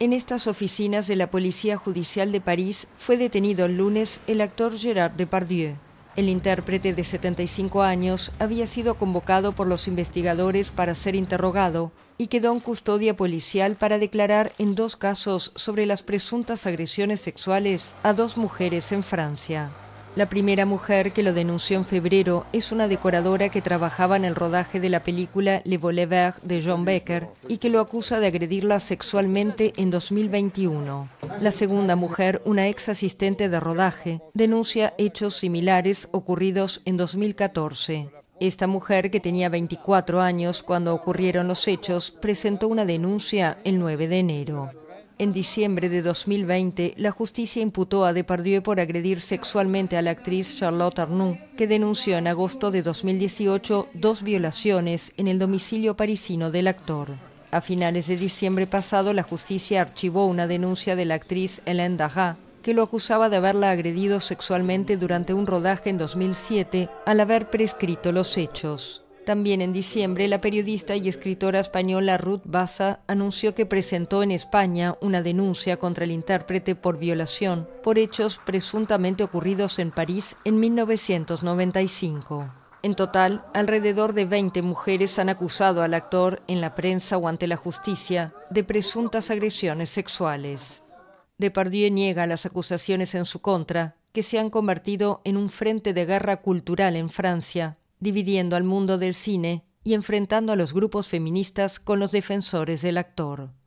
En estas oficinas de la Policía Judicial de París fue detenido el lunes el actor Gerard Depardieu. El intérprete de 75 años había sido convocado por los investigadores para ser interrogado y quedó en custodia policial para declarar en dos casos sobre las presuntas agresiones sexuales a dos mujeres en Francia. La primera mujer que lo denunció en febrero es una decoradora que trabajaba en el rodaje de la película Le Volet de John Becker y que lo acusa de agredirla sexualmente en 2021. La segunda mujer, una ex asistente de rodaje, denuncia hechos similares ocurridos en 2014. Esta mujer, que tenía 24 años cuando ocurrieron los hechos, presentó una denuncia el 9 de enero. En diciembre de 2020, la justicia imputó a Depardieu por agredir sexualmente a la actriz Charlotte Arnoux, que denunció en agosto de 2018 dos violaciones en el domicilio parisino del actor. A finales de diciembre pasado, la justicia archivó una denuncia de la actriz Hélène Daga, que lo acusaba de haberla agredido sexualmente durante un rodaje en 2007 al haber prescrito los hechos. También en diciembre, la periodista y escritora española Ruth Baza anunció que presentó en España una denuncia contra el intérprete por violación por hechos presuntamente ocurridos en París en 1995. En total, alrededor de 20 mujeres han acusado al actor en la prensa o ante la justicia de presuntas agresiones sexuales. Depardieu niega las acusaciones en su contra, que se han convertido en un frente de guerra cultural en Francia, dividiendo al mundo del cine y enfrentando a los grupos feministas con los defensores del actor.